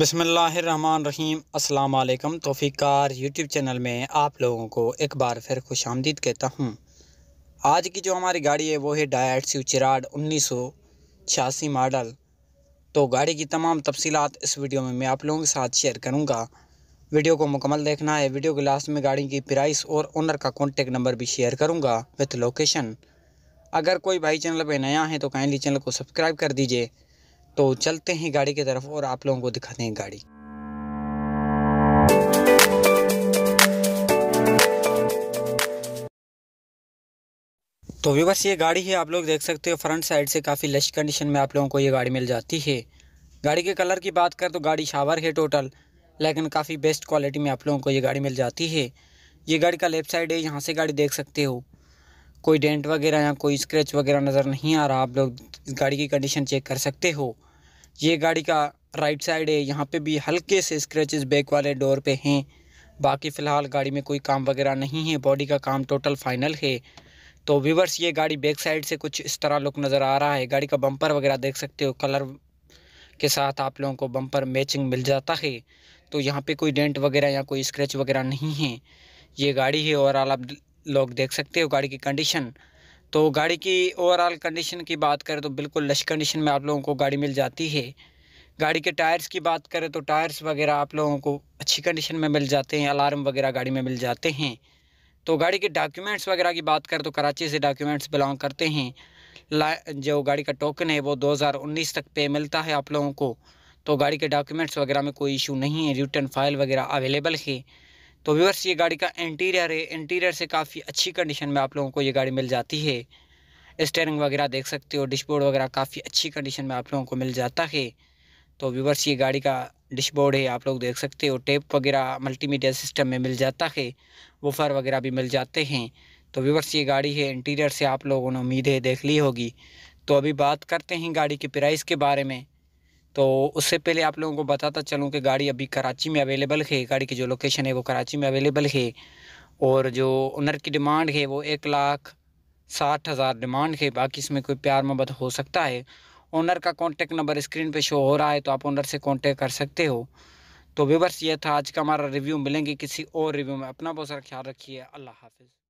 रहीम अल्लाम तोफ़ीकार YouTube channel में आप लोगों को एक बार फिर खुश आमदीद कहता हूँ आज की जो हमारी गाड़ी है वो है डायट सी चिराड उन्नीस सौ छियासी मॉडल तो गाड़ी की तमाम तफसीत इस वीडियो में मैं आप लोगों के साथ शेयर करूँगा वीडियो को मुकमल देखना है वीडियो के लास्ट में गाड़ी की प्राइस और ओनर का कॉन्टेक्ट नंबर भी शेयर करूँगा विथ लोकेशन अगर कोई भाई चैनल पर नया है तो काइंडली चैनल को सब्सक्राइब कर दीजिए तो चलते हैं गाड़ी की तरफ और आप लोगों को दिखाते हैं गाड़ी तो व्यूवर्स ये गाड़ी है आप लोग देख सकते हो फ्रंट साइड से काफ़ी लश कंडीशन में आप लोगों को ये गाड़ी मिल जाती है गाड़ी के कलर की बात करें तो गाड़ी शावर है टोटल लेकिन काफ़ी बेस्ट क्वालिटी में आप लोगों को ये गाड़ी मिल जाती है ये गाड़ी का लेफ्ट साइड है यहाँ से गाड़ी देख सकते हो कोई डेंट वगैरह या कोई स्क्रैच वगैरह नज़र नहीं आ रहा आप लोग गाड़ी की कंडीशन चेक कर सकते हो ये गाड़ी का राइट साइड है यहाँ पे भी हल्के से स्क्रैचेस बैक वाले डोर पे हैं बाकी फ़िलहाल गाड़ी में कोई काम वगैरह नहीं है बॉडी का काम टोटल फाइनल है तो व्यूवर्स ये गाड़ी बैक साइड से कुछ इस तरह लुक नज़र आ रहा है गाड़ी का बम्पर वगैरह देख सकते हो कलर के साथ आप लोगों को बम्पर मैचिंग मिल जाता है तो यहाँ पर कोई डेंट वगैरह या कोई स्क्रैच वगैरह नहीं है ये गाड़ी है और आप लोग देख सकते हो गाड़ी की कंडीशन तो गाड़ी की ओवरऑल कंडीशन की बात करें तो बिल्कुल लश कंडीशन में आप लोगों को गाड़ी मिल जाती है गाड़ी के टायर्स की बात करें तो टायर्स वगैरह आप लोगों को अच्छी कंडीशन में मिल जाते हैं अलार्म वगैरह गाड़ी में मिल जाते हैं तो गाड़ी के डॉक्यूमेंट्स वगैरह की बात करें तो कराची से डॉक्यूमेंट्स बिलोंग करते हैं जो गाड़ी का टोकन है वो 2019 तक पे मिलता है आप लोगों को तो गाड़ी के डॉक्यूमेंट्स वगैरह में कोई इशू नहीं है रिटर्न फाइल वगैरह अवेलेबल है तो व्यूअर्स ये गाड़ी का इंटीरियर है इंटीरियर से काफ़ी अच्छी कंडीशन में आप लोगों को ये गाड़ी मिल जाती है स्टेयरिंग वगैरह देख सकते हो डिशबोर्ड वगैरह काफ़ी अच्छी कंडीशन में आप लोगों को मिल जाता है तो व्यूअर्स ये गाड़ी का डिशबोर्ड है आप लोग देख सकते हो टेप वगैरह मल्टीमीडिया सिस्टम में मिल जाता है वूफर वगैरह भी मिल जाते हैं तो व्यूवर्स ये गाड़ी है इंटीरियर से आप लोगों ने उम्मीद है देख ली होगी तो अभी बात करते हैं गाड़ी के प्राइस के बारे में तो उससे पहले आप लोगों को बताता चलूँ कि गाड़ी अभी कराची में अवेलेबल है गाड़ी की जो लोकेशन है वो कराची में अवेलेबल है और जो ओनर की डिमांड है वो एक लाख साठ हज़ार डिमांड है बाकी इसमें कोई प्यार मोहब्बत हो सकता है ओनर का कॉन्टेक्ट नंबर स्क्रीन पे शो हो रहा है तो आप ओनर से कॉन्टेक्ट कर सकते हो तो व्यूवर्स ये था आज का हमारा रिव्यू मिलेंगे किसी और रिव्यू में अपना बहुत सारा ख्याल रखिए अल्लाह हाफिज़